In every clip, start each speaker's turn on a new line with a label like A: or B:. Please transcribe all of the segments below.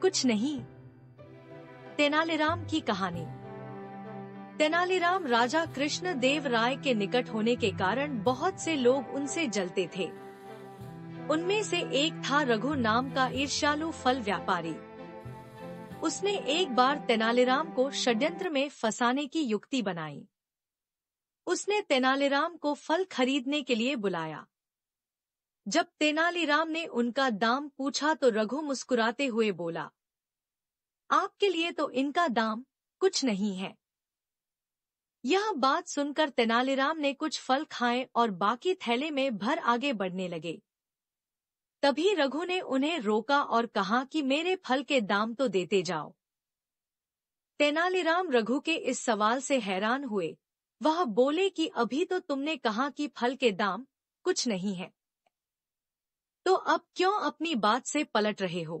A: कुछ नहीं तेनालीराम की कहानी तेनालीराम राजा कृष्ण देव राय के निकट होने के कारण बहुत से लोग उनसे जलते थे उनमें से एक था रघु नाम का ईर्ष्यालु फल व्यापारी उसने एक बार तेनालीराम को षड्यंत्र में फंसाने की युक्ति बनाई उसने तेनालीराम को फल खरीदने के लिए बुलाया जब तेनालीराम ने उनका दाम पूछा तो रघु मुस्कुराते हुए बोला आपके लिए तो इनका दाम कुछ नहीं है यह बात सुनकर तेनालीराम ने कुछ फल खाए और बाकी थैले में भर आगे बढ़ने लगे तभी रघु ने उन्हें रोका और कहा कि मेरे फल के दाम तो देते जाओ तेनालीराम रघु के इस सवाल से हैरान हुए वह बोले कि अभी तो तुमने कहा कि फल के दाम कुछ नहीं है तो अब क्यों अपनी बात से पलट रहे हो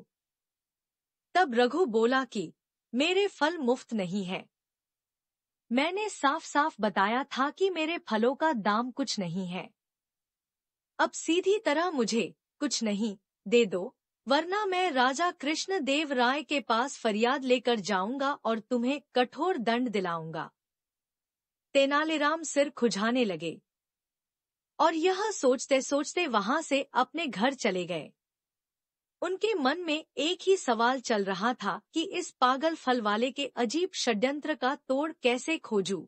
A: तब रघु बोला कि मेरे फल मुफ्त नहीं है मैंने साफ साफ बताया था कि मेरे फलों का दाम कुछ नहीं है अब सीधी तरह मुझे कुछ नहीं दे दो वरना मैं राजा कृष्ण देव राय के पास फरियाद लेकर जाऊंगा और तुम्हें कठोर दंड दिलाऊंगा तेनालीराम सिर खुजाने लगे और यह सोचते सोचते वहां से अपने घर चले गए उनके मन में एक ही सवाल चल रहा था कि इस पागल फल वाले के अजीब षड्यंत्र का तोड़ कैसे खोजू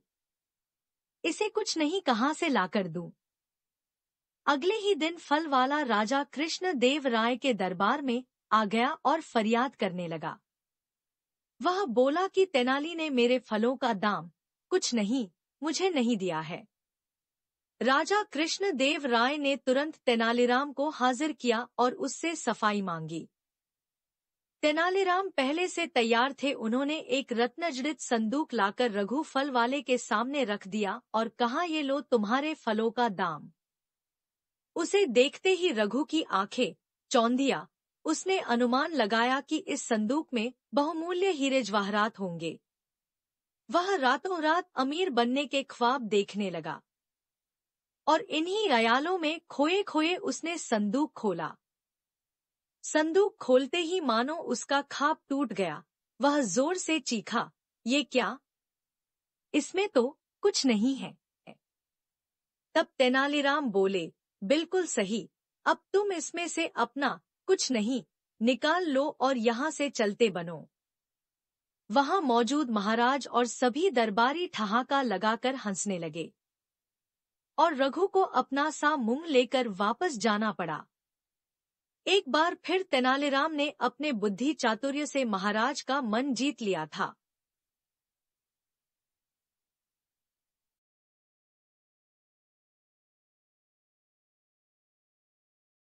A: इसे कुछ नहीं कहां से लाकर दूं। अगले ही दिन फल वाला राजा कृष्ण देव राय के दरबार में आ गया और फरियाद करने लगा वह बोला कि तेनाली ने मेरे फलों का दाम कुछ नहीं मुझे नहीं दिया है राजा कृष्णदेव राय ने तुरंत तेनालीराम को हाजिर किया और उससे सफाई मांगी तेनालीराम पहले से तैयार थे उन्होंने एक रत्नजड़ित संदूक लाकर रघु फल वाले के सामने रख दिया और कहा ये लो तुम्हारे फलों का दाम उसे देखते ही रघु की आंखें चौंधिया उसने अनुमान लगाया कि इस संदूक में बहुमूल्य हीरे जवाहरात होंगे वह रातों रात अमीर बनने के ख्वाब देखने लगा और इन्हीं अयालों में खोए खोए उसने संदूक खोला संदूक खोलते ही मानो उसका खाप टूट गया वह जोर से चीखा ये क्या इसमें तो कुछ नहीं है तब तेनालीराम बोले बिल्कुल सही अब तुम इसमें से अपना कुछ नहीं निकाल लो और यहाँ से चलते बनो वहां मौजूद महाराज और सभी दरबारी ठहाका लगाकर हंसने लगे और रघु को अपना सा मुंह लेकर वापस जाना पड़ा एक बार फिर तेनालीराम ने अपने बुद्धि चातुर्य से महाराज का मन जीत लिया था